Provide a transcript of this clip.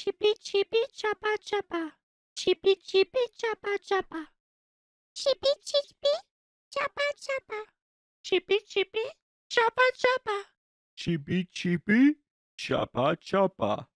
chippy chippy chapa chapa. Chippy chippy chapa chapa. Chippy chippy chapa chapa. Chippy chippy chapa chapa. Chippy chippy chapa chapa.